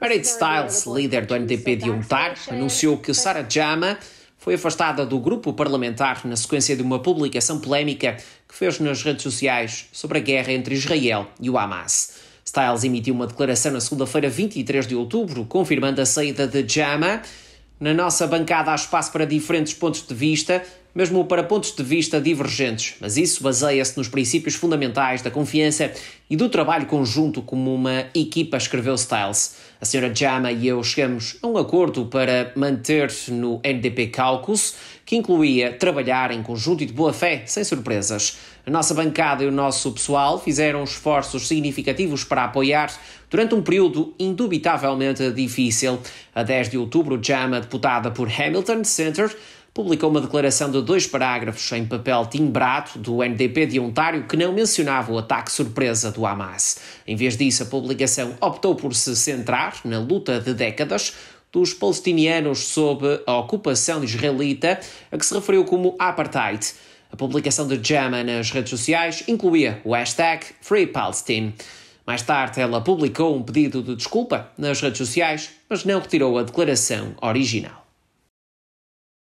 Married é? Styles, líder do NDP de Utah, anunciou que Sarah Jama foi afastada do grupo parlamentar na sequência de uma publicação polémica que fez nas redes sociais sobre a guerra entre Israel e o Hamas. Styles emitiu uma declaração na segunda-feira, 23 de outubro, confirmando a saída de Jama. Na nossa bancada há espaço para diferentes pontos de vista, mesmo para pontos de vista divergentes, mas isso baseia-se nos princípios fundamentais da confiança e do trabalho conjunto como uma equipa, escreveu Styles. A senhora Jama e eu chegamos a um acordo para manter no NDP Caucus, que incluía trabalhar em conjunto e de boa fé, sem surpresas. A nossa bancada e o nosso pessoal fizeram esforços significativos para apoiar durante um período indubitavelmente difícil. A 10 de outubro, Jama, deputada por Hamilton Center, publicou uma declaração de dois parágrafos em papel timbrado do NDP de Ontário que não mencionava o ataque surpresa do Hamas. Em vez disso, a publicação optou por se centrar na luta de décadas dos palestinianos sob a ocupação israelita, a que se referiu como apartheid. A publicação de Jama nas redes sociais incluía o hashtag #FreePalestine. Mais tarde, ela publicou um pedido de desculpa nas redes sociais, mas não retirou a declaração original.